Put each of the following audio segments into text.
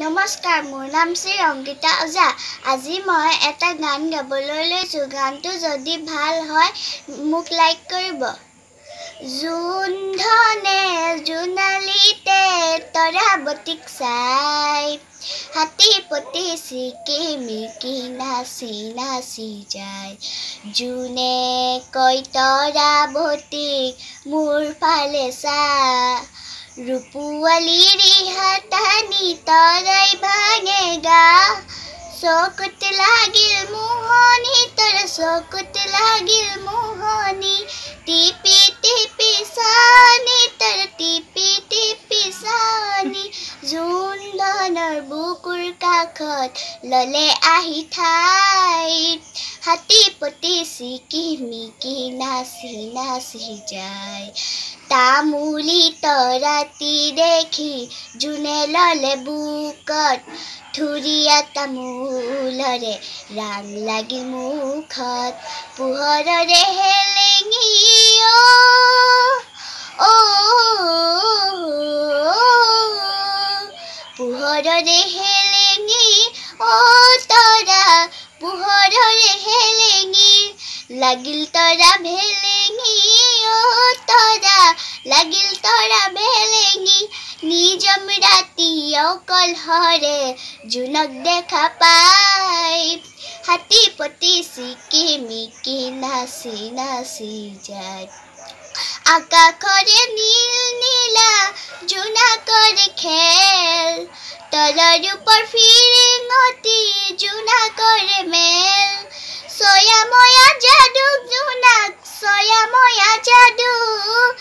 নমস্কাৰ মোৰ নাম শ্ৰী অংকিতা ওজা আজি মই এটা গান গাবলৈ লৈছোঁ গানটো যদি ভাল হয় মোক লাইক কৰিব জোনধনে জোনালীতে তৰা বটিক চাই হাতী পতি চিকি মিকি নাচি নাচি যায় যোনে কৈ তৰা বটিক মোৰ ফালে চা ৰূপোৱালী ৰিহা টানি তৰাই ভাঙে গা চকুত লাগিল মোহনী তৰা চকুত লাগিল মোহনী টিপি টিপি চানি তৰা টিপি টিপি চানি জোনধনৰ বুকুৰ কাষত ল'লে আহি ঠাইত হাতী পতি চিকি মিকি নাচি নাচি যায় তামুলি তরাতি দেখি জুনে ল'লে বুকত থুরিয়া তামোলৰে ৰাম লাগি মুখত পোহৰৰে হেলেঙি পোহৰৰে হেলেঙি অ তৰা পোহৰৰে হেলেঙি লাগিল তৰা ভেলেঙি অ তৰা হয়নি নিজম রাতি অকল হরে জুনক দেখা পাই হাতি পতি সিকি মিকি নাচি নাচি যায় আকাশরে নীল নীলা জোনাকৰ খেল তলৰ ওপৰ ফিৰিঙতি জোনাকৰ মেল চয়া ময়া যাদুক জোনাক চয়া ময়া যাদুক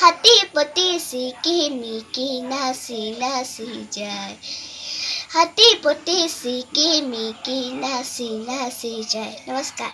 हाथी पोती सीखी मीकी नासी नासी जाए हाथी पोती सीखी मीकी नासी नासी जाए नमस्कार